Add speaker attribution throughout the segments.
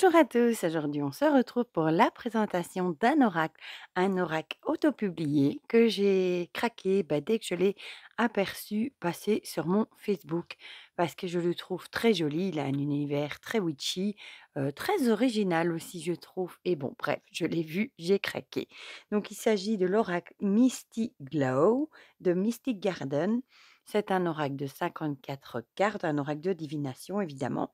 Speaker 1: Bonjour à tous, aujourd'hui on se retrouve pour la présentation d'un oracle, un oracle autopublié que j'ai craqué bah, dès que je l'ai aperçu passer sur mon Facebook parce que je le trouve très joli, il a un univers très witchy, euh, très original aussi je trouve, et bon bref, je l'ai vu, j'ai craqué. Donc il s'agit de l'oracle Misty Glow de Mystic Garden c'est un oracle de 54 cartes, un oracle de divination évidemment.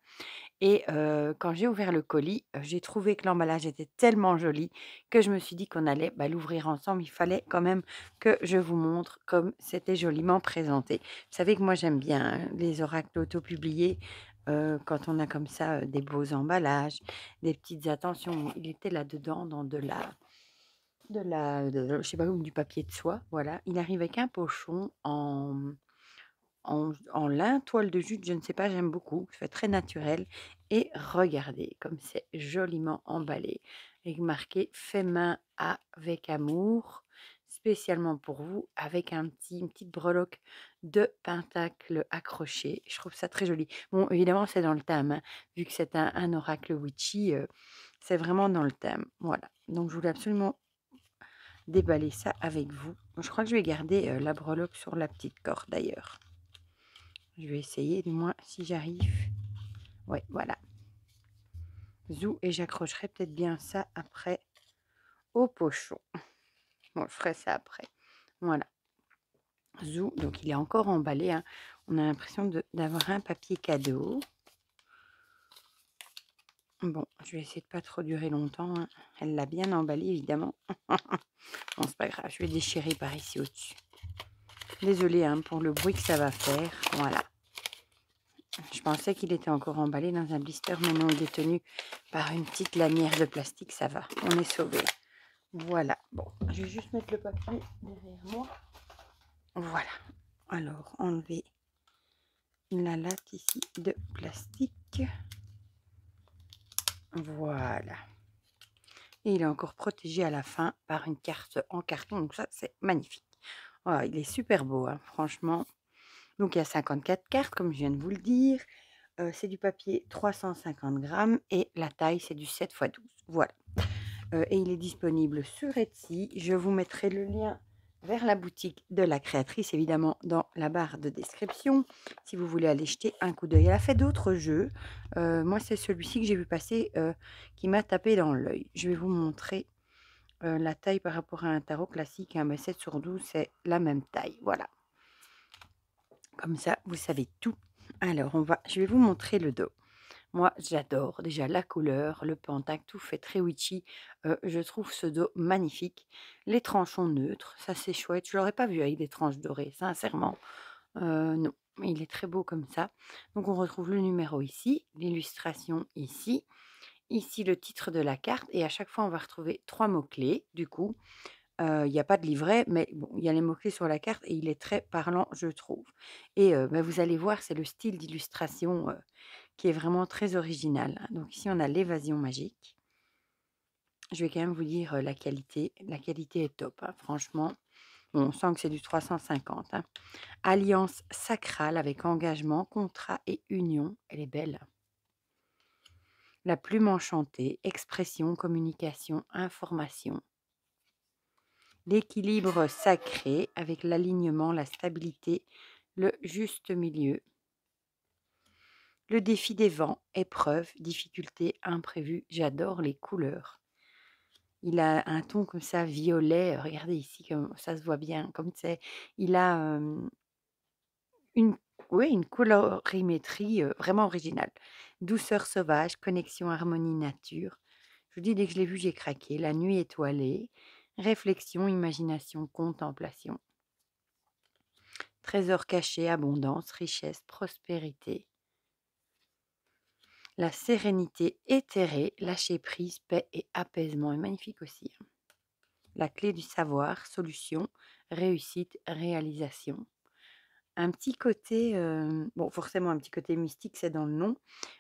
Speaker 1: Et quand j'ai ouvert le colis, j'ai trouvé que l'emballage était tellement joli que je me suis dit qu'on allait bah, l'ouvrir ensemble. Il fallait quand même que je vous montre comme c'était joliment présenté. Vous savez que moi j'aime bien hein, les oracles auto-publiés. quand on a comme ça des beaux emballages, des petites attentions. Il était là-dedans dans de la, de la, je sais pas, du papier de soie. Voilà, il arrive avec un pochon en, en, en lin, toile de jute, je ne sais pas, j'aime beaucoup, ça fait très naturel. Et regardez comme c'est joliment emballé avec marqué fait main avec amour, spécialement pour vous, avec un petit, une petite breloque de pentacle accrochée Je trouve ça très joli. Bon, évidemment, c'est dans le thème, hein. vu que c'est un, oracle witchy, euh, c'est vraiment dans le thème. Voilà, donc je voulais absolument déballer ça avec vous. Je crois que je vais garder euh, la breloque sur la petite corde d'ailleurs. Je vais essayer, du moins, si j'arrive. Ouais, voilà. Zou, et j'accrocherai peut-être bien ça après au pochon. Bon, je ferai ça après. Voilà. Zou, donc il est encore emballé. Hein. On a l'impression d'avoir un papier cadeau. Bon, je vais essayer de pas trop durer longtemps. Hein. Elle l'a bien emballé, évidemment. bon, c'est pas grave. Je vais déchirer par ici au-dessus. Désolée hein, pour le bruit que ça va faire. Voilà. Je pensais qu'il était encore emballé dans un blister, mais non, il est tenu par une petite lanière de plastique. Ça va, on est sauvé. Voilà. Bon, je vais juste mettre le papier derrière moi. Voilà. Alors, enlever la latte ici de plastique. Voilà. Et il est encore protégé à la fin par une carte en carton. Donc ça, c'est magnifique. Oh, il est super beau, hein, franchement. Donc il y a 54 cartes, comme je viens de vous le dire. Euh, c'est du papier 350 grammes et la taille c'est du 7 x 12. Voilà. Euh, et il est disponible sur Etsy. Je vous mettrai le lien vers la boutique de la créatrice, évidemment, dans la barre de description, si vous voulez aller jeter un coup d'œil. Elle a fait d'autres jeux. Euh, moi, c'est celui-ci que j'ai vu passer qui m'a tapé dans l'œil. Je vais vous montrer euh, la taille par rapport à un tarot classique, un mais 7 sur 12, c'est la même taille. Voilà. Comme ça, vous savez tout. Alors, on va, je vais vous montrer le dos. Moi, j'adore déjà la couleur, le pentacle, tout fait très witchy. Euh, je trouve ce dos magnifique. Les tranches sont neutres, ça c'est chouette. Je l'aurais pas vu avec des tranches dorées, sincèrement. Non, euh, non, il est très beau comme ça. Donc, on retrouve le numéro ici, l'illustration ici. Ici, le titre de la carte. Et à chaque fois, on va retrouver trois mots-clés. Du coup, il n'y a pas de livret, mais bon, il y a les mots-clés sur la carte et il est très parlant, je trouve. Et bah, vous allez voir, c'est le style d'illustration qui est vraiment très original. Hein. Donc ici, on a l'évasion magique. Je vais quand même vous dire la qualité. La qualité est top, hein, franchement. on sent que c'est du 350. Hein. Alliance sacrale avec engagement, contrat et union. Elle est belle la plume enchantée, expression, communication, information. L'équilibre sacré avec l'alignement, la stabilité, le juste milieu. Le défi des vents, épreuve, difficulté, imprévu. J'adore les couleurs. Il a un ton comme ça violet. Regardez ici, ça se voit bien. Comme c'est, il a une oui, une colorimétrie, vraiment originale. Douceur sauvage, connexion harmonie nature. Je vous dis, dès que je l'ai vu, j'ai craqué. La nuit étoilée, réflexion, imagination, contemplation. Trésor caché, abondance, richesse, prospérité. La sérénité éthérée, lâcher prise, paix et apaisement est magnifique aussi, hein. La clé du savoir, solution, réussite, réalisation un petit côté, euh, bon, forcément un petit côté mystique, c'est dans le nom,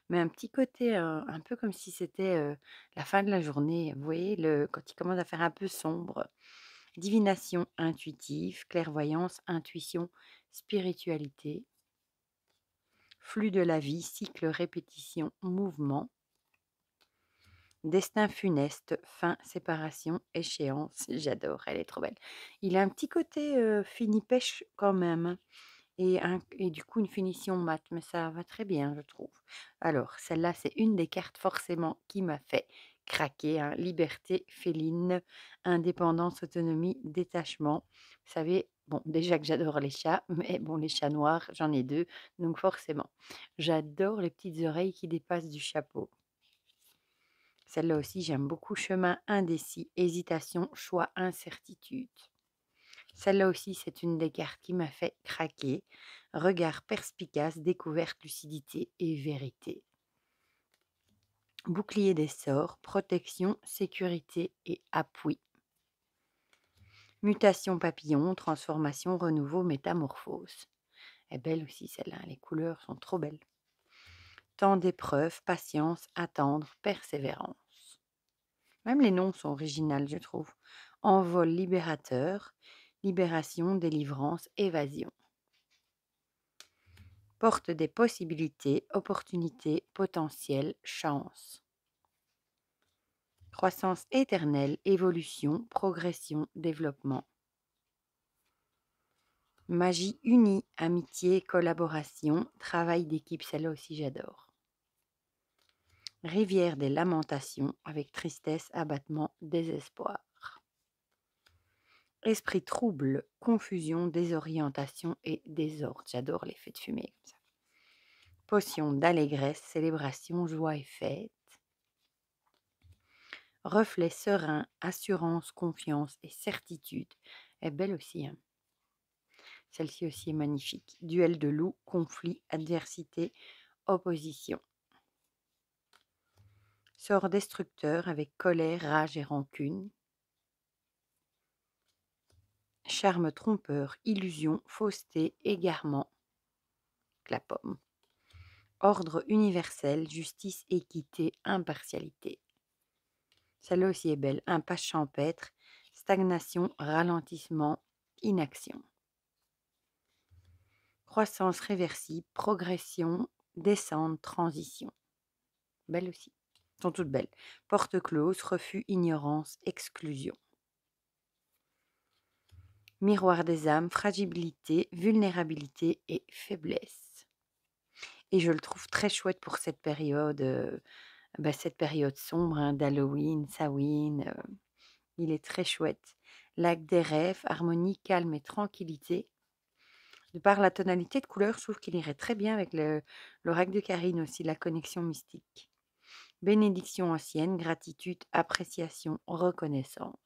Speaker 1: mais un petit côté euh, un peu comme si c'était euh, la fin de la journée. Vous voyez, le, quand il commence à faire un peu sombre, divination intuitive, clairvoyance, intuition, spiritualité, flux de la vie, cycle, répétition, mouvement, destin funeste, fin, séparation, échéance. J'adore, elle est trop belle. Il a un petit côté fini pêche quand même. Hein et, du coup une finition mat, mais ça va très bien, je trouve. Alors, celle-là, c'est une des cartes forcément qui m'a fait craquer. Hein. Liberté féline, indépendance, autonomie, détachement. Vous savez, bon, déjà que j'adore les chats, mais bon, les chats noirs, j'en ai deux, donc forcément. J'adore les petites oreilles qui dépassent du chapeau. Celle-là aussi, j'aime beaucoup chemin indécis, hésitation, choix, incertitude. Celle-là aussi, c'est une des cartes qui m'a fait craquer. Regard perspicace, découverte, lucidité et vérité. Bouclier des sorts, protection, sécurité et appui. Mutation papillon, transformation, renouveau, métamorphose. Elle est belle aussi celle-là, hein, les couleurs sont trop belles. Temps d'épreuve, patience, attendre, persévérance. Même les noms sont originaux, je trouve. Envol libérateur, libération, délivrance, évasion. Porte des possibilités, opportunités, potentiel, chance. Croissance éternelle, évolution, progression, développement. Magie unie, amitié, collaboration, travail d'équipe, celle-là aussi j'adore. Rivière des lamentations avec tristesse, abattement, désespoir. Esprit trouble, confusion, désorientation et désordre. J'adore l'effet de fumée comme ça. Potion d'allégresse, célébration, joie et fête. Reflet serein, assurance, confiance et certitude. Est belle aussi. Hein. Celle-ci aussi est magnifique. Duel de loup, conflit, adversité, opposition. Sort destructeur avec colère, rage et rancune charme trompeur, illusion, fausseté, égarement, clap-pomme. Ordre universel, justice, équité, impartialité. Celle-là aussi est belle. Impasse champêtre, stagnation, ralentissement, inaction. Croissance réversible, progression, descente, transition. Belle aussi. sont toutes belles. Porte close, refus, ignorance, exclusion miroir des âmes, fragilité, vulnérabilité et faiblesse. Et je le trouve très chouette pour cette période, euh, bah, cette période sombre hein, d'Halloween, Samhain. Euh, il est très chouette. Lac des rêves, harmonie, calme et tranquillité. De par la tonalité de couleur, je trouve qu'il irait très bien avec l'oracle de Karine aussi, la connexion mystique. Bénédiction ancienne, gratitude, appréciation, reconnaissance.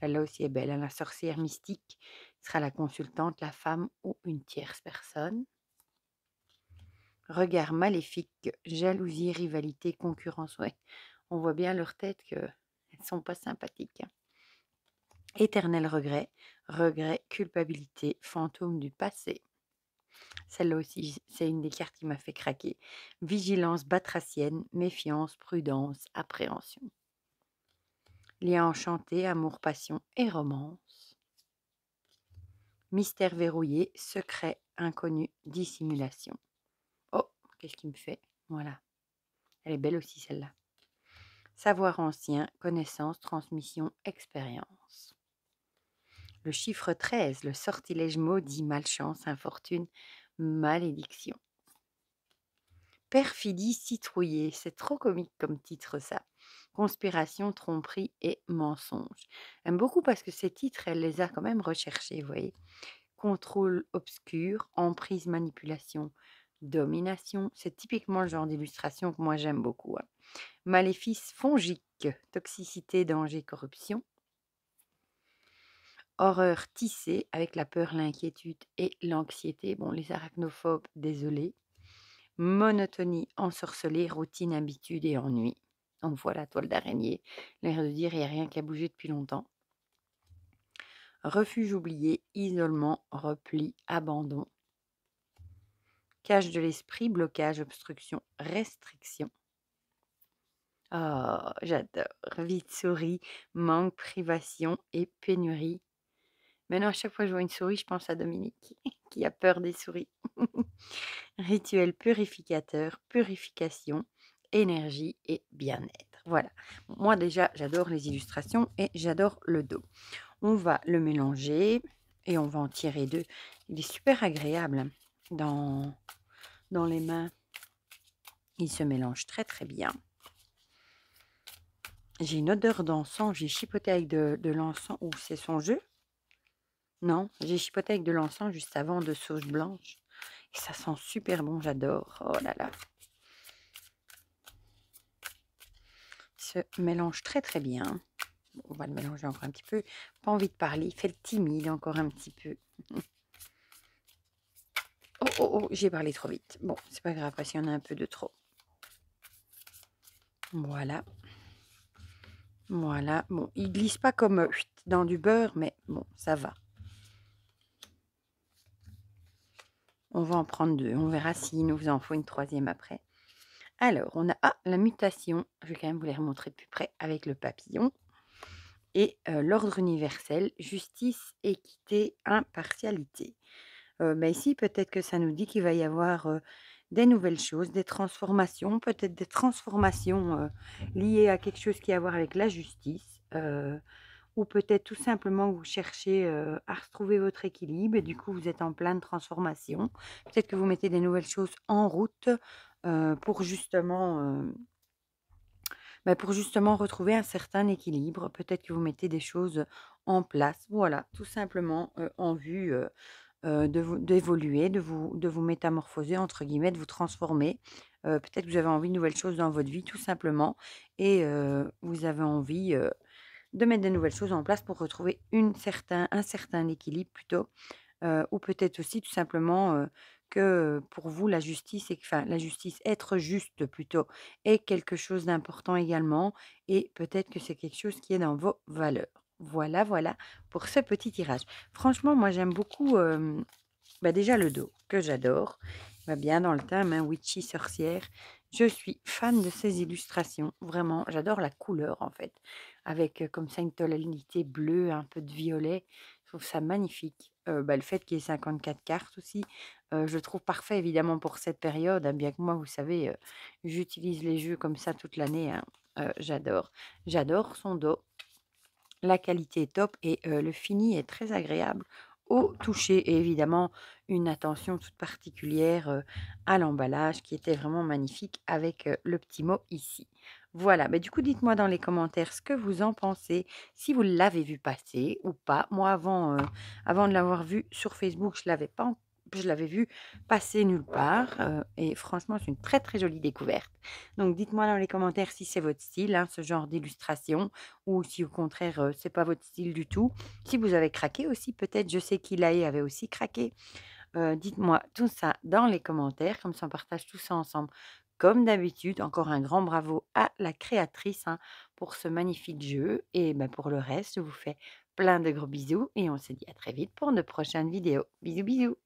Speaker 1: Elle aussi est belle. Hein, la sorcière mystique sera la consultante, la femme ou une tierce personne. Regard maléfique, jalousie, rivalité, concurrence. Ouais, on voit bien leur tête qu'elles ne sont pas sympathiques. Hein. Éternel regret, regret, culpabilité, fantôme du passé. Celle-là aussi, c'est une des cartes qui m'a fait craquer. Vigilance batracienne, méfiance, prudence, appréhension. Lien enchanté, amour, passion et romance. Mystère verrouillé, secret inconnu, dissimulation. Oh, qu'est-ce qui me fait Voilà. Elle est belle aussi celle-là. Savoir ancien, connaissance, transmission, expérience. Le chiffre 13, le sortilège maudit, malchance, infortune, malédiction. Perfidie citrouillée, c'est trop comique comme titre ça conspiration, tromperie et mensonge. J'aime beaucoup parce que ces titres, elle les a quand même recherchés, vous voyez. Contrôle obscur, emprise, manipulation, domination. C'est typiquement le genre d'illustration que moi j'aime beaucoup. Hein. Maléfice fongique, toxicité, danger, corruption. Horreur tissée avec la peur, l'inquiétude et l'anxiété. Bon, les arachnophobes, désolé. Monotonie, ensorcelée, routine, habitude et ennui on voit la toile d'araignée, l'air de dire il n'y a rien qui a bougé depuis longtemps. Refuge oublié, isolement, repli, abandon. Cache de l'esprit, blocage, obstruction, restriction. Oh, j'adore. Vite souris, manque, privation et pénurie. Maintenant, à chaque fois que je vois une souris, je pense à Dominique, qui a peur des souris. Rituel purificateur, purification, énergie et bien-être. Voilà. Moi déjà, j'adore les illustrations et j'adore le dos. On va le mélanger et on va en tirer deux. Il est super agréable dans, dans les mains. Il se mélange très très bien. J'ai une odeur d'encens. J'ai chipoté avec de, l'encens. Ou c'est son jeu Non, j'ai chipoté avec de l'encens juste avant de sauce blanche. Et ça sent super bon, j'adore. Oh là là. se mélange très très bien. On va le mélanger encore un petit peu. Pas envie de parler, il fait le timide encore un petit peu. Oh, oh, oh, j'ai parlé trop vite. Bon, c'est pas grave, parce qu'il y en a un peu de trop. Voilà. Voilà. Bon, il glisse pas comme euh, dans du beurre, mais bon, ça va. On va en prendre deux. On verra s'il nous en faut une troisième après. Alors, on a ah, la mutation, je vais quand même vous les remontrer de plus près avec le papillon. Et l'ordre universel, justice, équité, impartialité. ici, peut-être que ça nous dit qu'il va y avoir des nouvelles choses, des transformations, peut-être des transformations liées à quelque chose qui a à voir avec la justice ou peut-être tout simplement vous cherchez à retrouver votre équilibre et du coup vous êtes en pleine transformation. Peut-être que vous mettez des nouvelles choses en route pour justement... Bah, pour justement retrouver un certain équilibre, peut-être que vous mettez des choses en place, voilà, tout simplement en vue d'évoluer, de, vous, de vous métamorphoser, entre guillemets, de vous transformer. Peut-être que vous avez envie de nouvelles choses dans votre vie, tout simplement. Et vous avez envie de mettre des nouvelles choses en place pour retrouver une certain, un certain équilibre plutôt, euh, ou peut-être aussi tout simplement euh, que pour vous la justice, et, enfin la justice, être juste plutôt, est quelque chose d'important également, et peut-être que c'est quelque chose qui est dans vos valeurs. Voilà, voilà pour ce petit tirage. Franchement, moi j'aime beaucoup bah, déjà le dos, que j'adore. va bah, bien dans le thème, witchy, sorcière. Je suis fan de ces illustrations, vraiment, j'adore la couleur en fait avec comme ça une tonalité bleue, un peu de violet. Je trouve ça magnifique. Bah, le fait qu'il y ait 54 cartes aussi, je trouve parfait évidemment pour cette période. Hein, bien que moi, vous savez, j'utilise les jeux comme ça toute l'année. Hein. J'adore. J'adore son dos. La qualité est top et le fini est très agréable au toucher et évidemment une attention toute particulière à l'emballage qui était vraiment magnifique avec le petit mot ici. Voilà, mais bah, du coup, dites-moi dans les commentaires ce que vous en pensez, si vous l'avez vu passer ou pas. Moi, avant, euh, avant de l'avoir vu sur Facebook, je l'avais pas, je l'avais vu passer nulle part. Euh, et franchement, c'est une très très jolie découverte. Donc, dites-moi dans les commentaires si c'est votre style, hein, ce genre d'illustration, ou si au contraire, euh, c'est pas votre style du tout. Si vous avez craqué aussi, peut-être. Je sais qu'Ilaé avait aussi craqué. Dites-moi tout ça dans les commentaires, comme ça on partage tout ça ensemble comme d'habitude, encore un grand bravo à la créatrice hein, pour ce magnifique jeu. Et bah, pour le reste, je vous fais plein de gros bisous et on se dit à très vite pour de prochaines vidéos. Bisous bisous